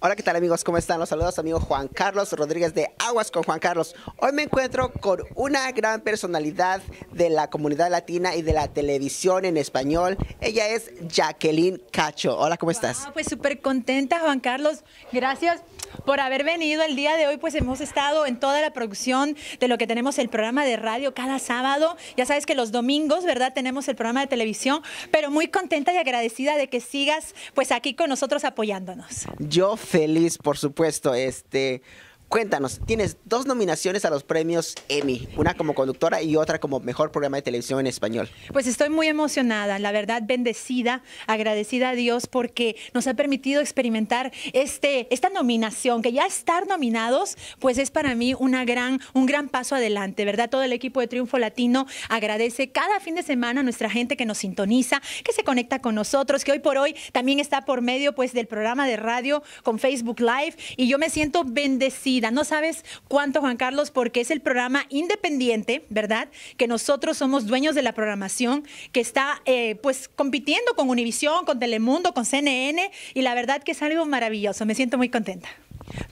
Hola, ¿qué tal amigos? ¿Cómo están? Los saludos amigo Juan Carlos Rodríguez de Aguas con Juan Carlos. Hoy me encuentro con una gran personalidad de la comunidad latina y de la televisión en español. Ella es Jacqueline Cacho. Hola, ¿cómo estás? Ah, pues súper contenta Juan Carlos. Gracias por haber venido el día de hoy, pues hemos estado en toda la producción de lo que tenemos el programa de radio cada sábado. Ya sabes que los domingos, ¿verdad? Tenemos el programa de televisión, pero muy contenta y agradecida de que sigas pues aquí con nosotros apoyándonos. Yo feliz, por supuesto, este Cuéntanos, tienes dos nominaciones a los premios Emmy, una como conductora y otra como mejor programa de televisión en español. Pues estoy muy emocionada, la verdad bendecida, agradecida a Dios porque nos ha permitido experimentar este, esta nominación, que ya estar nominados, pues es para mí una gran, un gran paso adelante, ¿verdad? Todo el equipo de Triunfo Latino agradece cada fin de semana a nuestra gente que nos sintoniza, que se conecta con nosotros, que hoy por hoy también está por medio pues del programa de radio con Facebook Live y yo me siento bendecida no sabes cuánto, Juan Carlos, porque es el programa independiente, ¿verdad? Que nosotros somos dueños de la programación, que está eh, pues compitiendo con Univisión, con Telemundo, con CNN, y la verdad que es algo maravilloso. Me siento muy contenta.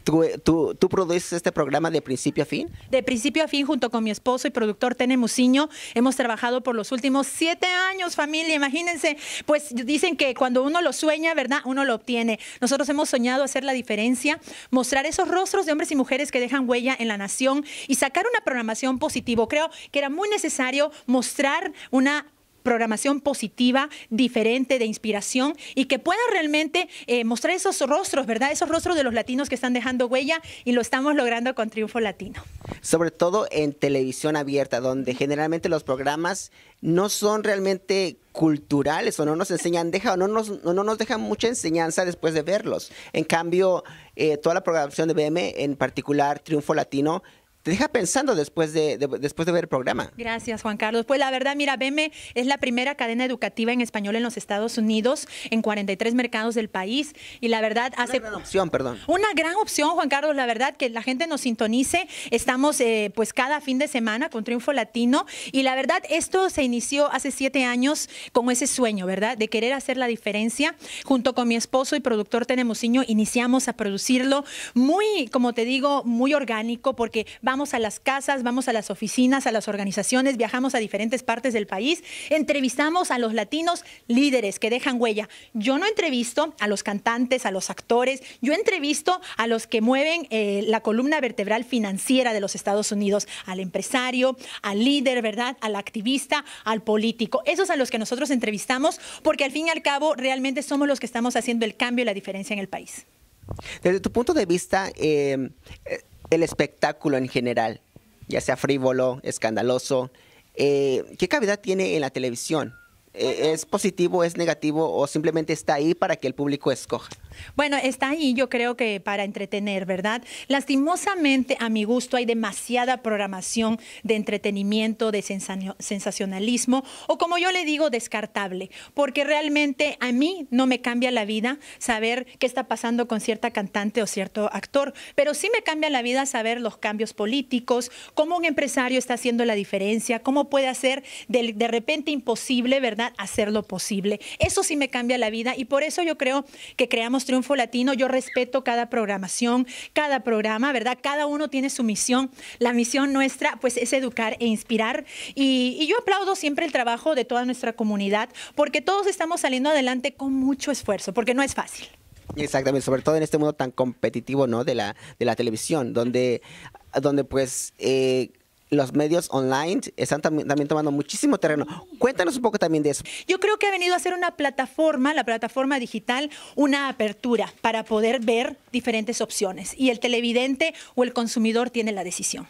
¿Tú, tú, tú produces este programa de principio a fin? De principio a fin, junto con mi esposo y productor Tene Muciño, hemos trabajado por los últimos siete años, familia. Imagínense, pues dicen que cuando uno lo sueña, ¿verdad? Uno lo obtiene. Nosotros hemos soñado hacer la diferencia, mostrar esos rostros de hombres y mujeres que dejan huella en la nación y sacar una programación positiva. Creo que era muy necesario mostrar una programación positiva, diferente, de inspiración y que pueda realmente eh, mostrar esos rostros, ¿verdad? Esos rostros de los latinos que están dejando huella y lo estamos logrando con Triunfo Latino. Sobre todo en televisión abierta, donde generalmente los programas no son realmente culturales o no nos enseñan, deja, o no nos, no nos dejan mucha enseñanza después de verlos. En cambio, eh, toda la programación de BM, en particular Triunfo Latino, te deja pensando después de, después de ver el programa. Gracias, Juan Carlos. Pues la verdad, mira, BEME es la primera cadena educativa en español en los Estados Unidos, en 43 mercados del país. Y la verdad hace... Una gran opción, perdón. Una gran opción, Juan Carlos, la verdad, que la gente nos sintonice. Estamos eh, pues cada fin de semana con Triunfo Latino. Y la verdad, esto se inició hace siete años con ese sueño, ¿verdad? De querer hacer la diferencia. Junto con mi esposo y productor tenemosiño iniciamos a producirlo muy, como te digo, muy orgánico porque vamos vamos a las casas, vamos a las oficinas, a las organizaciones, viajamos a diferentes partes del país, entrevistamos a los latinos líderes que dejan huella. Yo no entrevisto a los cantantes, a los actores, yo entrevisto a los que mueven eh, la columna vertebral financiera de los Estados Unidos, al empresario, al líder, ¿verdad? Al activista, al político. Esos a los que nosotros entrevistamos porque al fin y al cabo realmente somos los que estamos haciendo el cambio y la diferencia en el país. Desde tu punto de vista, eh, eh, el espectáculo en general, ya sea frívolo, escandaloso, eh, ¿qué cavidad tiene en la televisión? Eh, ¿Es positivo, es negativo o simplemente está ahí para que el público escoja? Bueno, está ahí yo creo que para entretener, ¿verdad? Lastimosamente, a mi gusto, hay demasiada programación de entretenimiento, de sensacionalismo, o como yo le digo, descartable, porque realmente a mí no me cambia la vida saber qué está pasando con cierta cantante o cierto actor, pero sí me cambia la vida saber los cambios políticos, cómo un empresario está haciendo la diferencia, cómo puede hacer de, de repente imposible, ¿verdad?, hacerlo posible. Eso sí me cambia la vida y por eso yo creo que creamos Triunfo Latino, yo respeto cada programación, cada programa, ¿verdad? Cada uno tiene su misión. La misión nuestra, pues, es educar e inspirar. Y, yo aplaudo siempre el trabajo de toda nuestra comunidad, porque todos estamos saliendo adelante con mucho esfuerzo, porque no es fácil. Exactamente, sobre todo en este mundo tan competitivo, ¿no? De la, de la televisión, donde, donde pues... Eh, los medios online están también tomando muchísimo terreno. Cuéntanos un poco también de eso. Yo creo que ha venido a ser una plataforma, la plataforma digital, una apertura para poder ver diferentes opciones y el televidente o el consumidor tiene la decisión.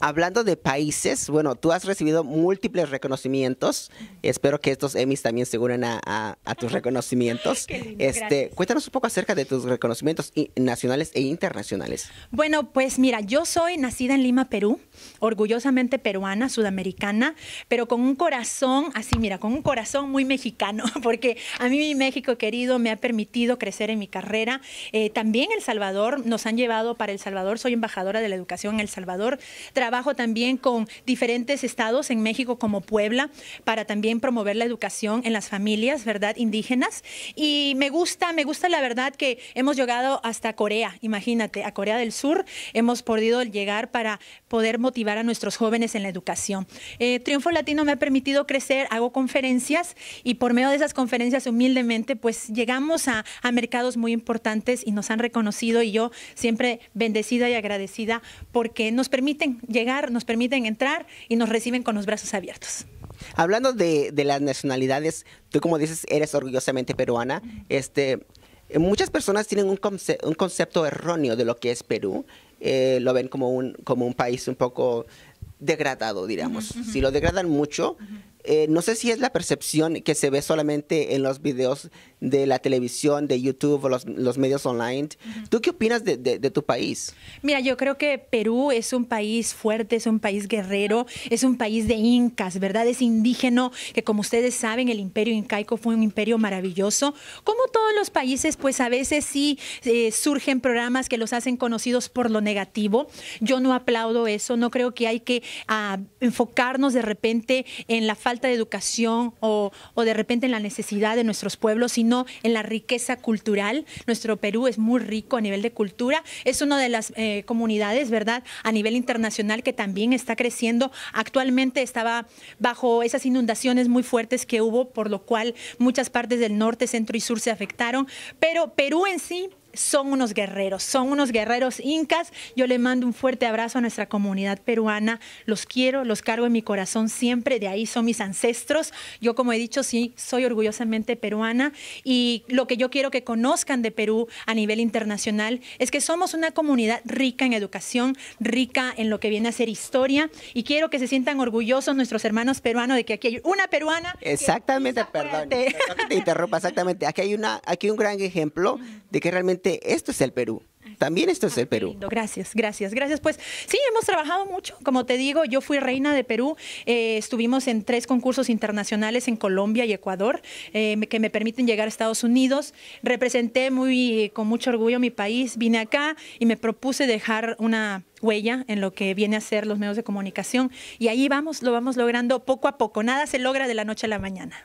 Hablando de países, bueno, tú has recibido múltiples reconocimientos. Espero que estos emis también se a, tus reconocimientos. este, cuéntanos un poco acerca de tus reconocimientos nacionales e internacionales. Bueno, pues mira, yo soy nacida en Lima, Perú, orgullosamente peruana, sudamericana, pero con un corazón así, mira, con un corazón muy mexicano, porque a mí mi México querido me ha permitido crecer en mi carrera. Eh, también El Salvador nos han llevado para El Salvador. Soy embajadora de la educación en El Salvador Trabajo también con diferentes estados en México como Puebla para también promover la educación en las familias, ¿verdad? Indígenas. Y me gusta, me gusta la verdad que hemos llegado hasta Corea, imagínate, a Corea del Sur hemos podido llegar para poder motivar a nuestros jóvenes en la educación. Eh, Triunfo Latino me ha permitido crecer, hago conferencias y por medio de esas conferencias humildemente pues llegamos a, a mercados muy importantes y nos han reconocido y yo siempre bendecida y agradecida porque nos permiten llegar, nos permiten entrar y nos reciben con los brazos abiertos. Hablando de, las nacionalidades, tú como dices, eres orgullosamente peruana. Este, eh, muchas personas tienen un, un concepto erróneo de lo que es Perú. Eh, lo ven como un, como un país un poco degradado, digamos. Si lo degradan mucho, eh, no sé si es la percepción que se ve solamente en los videos de la televisión, de YouTube o los, medios online. ¿Tú qué opinas de, tu país? Mira, yo creo que Perú es un país fuerte, es un país guerrero, es un país de incas, ¿verdad? Es indígena, que como ustedes saben, el imperio incaico fue un imperio maravilloso. Como todos los países, pues a veces sí eh, surgen programas que los hacen conocidos por lo negativo. Yo no aplaudo eso, no creo que hay que ah, enfocarnos de repente en la falta falta de educación o, de repente en la necesidad de nuestros pueblos, sino en la riqueza cultural. Nuestro Perú es muy rico a nivel de cultura. Es una de las eh, comunidades, ¿verdad?, a nivel internacional que también está creciendo. Actualmente estaba bajo esas inundaciones muy fuertes que hubo, por lo cual muchas partes del norte, centro y sur se afectaron. Pero Perú en sí son unos guerreros, son unos guerreros incas. Yo le mando un fuerte abrazo a nuestra comunidad peruana. Los quiero, los cargo en mi corazón siempre. De ahí son mis ancestros. Yo, como he dicho, sí, soy orgullosamente peruana. Y lo que yo quiero que conozcan de Perú a nivel internacional es que somos una comunidad rica en educación, rica en lo que viene a ser historia. Y quiero que se sientan orgullosos nuestros hermanos peruanos de que aquí hay una peruana. Exactamente, perdón. Te interrumpa, exactamente. Aquí hay, una, aquí hay un gran ejemplo de que realmente esto es el Perú. También esto es el ah, Perú. Gracias, gracias, gracias. Pues sí, hemos trabajado mucho. Como te digo, yo fui reina de Perú. Eh, estuvimos en tres concursos internacionales en Colombia y Ecuador eh, que me permiten llegar a Estados Unidos. Representé muy, eh, con mucho orgullo mi país. Vine acá y me propuse dejar una huella en lo que viene a ser los medios de comunicación. Y ahí vamos, lo vamos logrando poco a poco. Nada se logra de la noche a la mañana.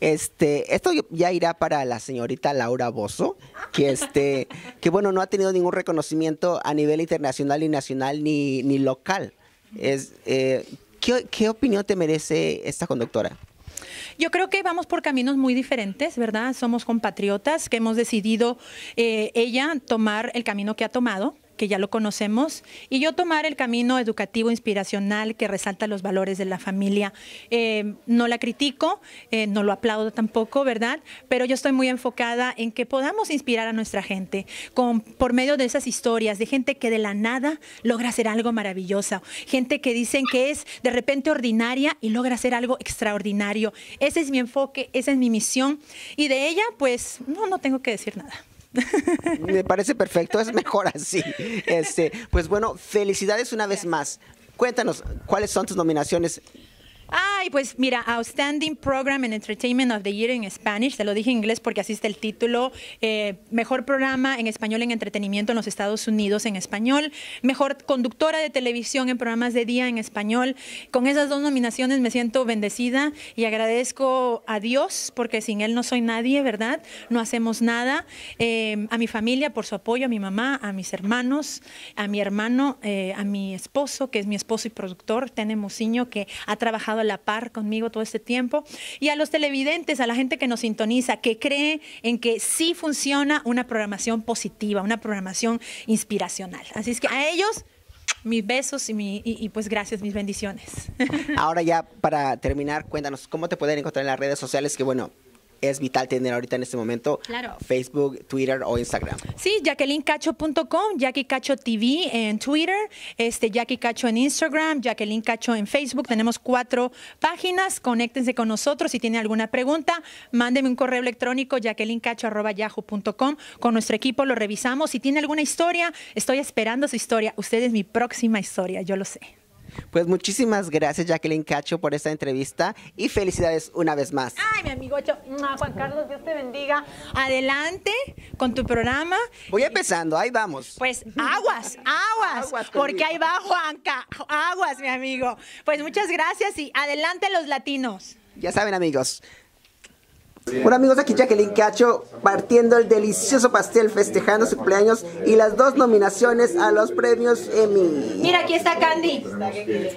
Este, esto ya irá para la señorita Laura Bozo, que este, que bueno, no ha tenido ningún reconocimiento a nivel internacional ni nacional ni, ni local. Es, eh, ¿qué, opinión te merece esta conductora? Yo creo que vamos por caminos muy diferentes, ¿verdad? Somos compatriotas que hemos decidido eh, ella tomar el camino que ha tomado que ya lo conocemos, y yo tomar el camino educativo inspiracional que resalta los valores de la familia. Eh, no la critico, eh, no lo aplaudo tampoco, ¿verdad? Pero yo estoy muy enfocada en que podamos inspirar a nuestra gente con, por medio de esas historias de gente que de la nada logra hacer algo maravilloso, gente que dicen que es de repente ordinaria y logra hacer algo extraordinario. Ese es mi enfoque, esa es mi misión, y de ella, pues, no, no tengo que decir nada. Me parece perfecto, es mejor así. Este, pues bueno, felicidades una vez más. Cuéntanos, ¿cuáles son tus nominaciones pues mira, Outstanding Program in Entertainment of the Year en Spanish, te lo dije en inglés porque así está el título, eh, mejor programa en español en entretenimiento en los Estados Unidos en español, mejor conductora de televisión en programas de día en español. Con esas dos nominaciones me siento bendecida y agradezco a Dios porque sin Él no soy nadie, ¿verdad? No hacemos nada. Eh, a mi familia por su apoyo, a mi mamá, a mis hermanos, a mi hermano, eh, a mi esposo, que es mi esposo y productor, Tene Musiño, que ha trabajado a la par conmigo todo este tiempo. Y a los televidentes, a la gente que nos sintoniza, que cree en que sí funciona una programación positiva, una programación inspiracional. Así es que a ellos mis besos y, y, pues gracias, mis bendiciones. Ahora ya para terminar, cuéntanos cómo te pueden encontrar en las redes sociales, que bueno, es vital tener ahorita en este momento Facebook, Twitter o Instagram. Sí, JacquelineCacho.com, Jackie TV en Twitter, este, Jackie en Instagram, JacquelineCacho en Facebook. Tenemos cuatro páginas. Conéctense con nosotros. Si tienen alguna pregunta, mándenme un correo electrónico, jacquelinecacho.yahoo.com. Con nuestro equipo lo revisamos. Si tiene alguna historia, estoy esperando su historia. Usted es mi próxima historia, yo lo sé. Pues muchísimas gracias, Jacqueline Cacho, por esta entrevista y felicidades una vez más. Ay, mi amigo mm, Juan Carlos, Dios te bendiga. Adelante con tu programa. Voy empezando, ahí vamos. Pues aguas, aguas, aguas porque ahí va Juanca. Aguas, mi amigo. Pues muchas gracias y adelante los latinos. Ya saben, amigos. Bueno amigos, aquí Jacqueline Cacho partiendo el delicioso pastel, festejando su cumpleaños y las dos nominaciones a los premios Emmy. Mira, aquí está Candy.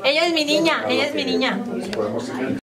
Ella es mi niña, ella es mi niña.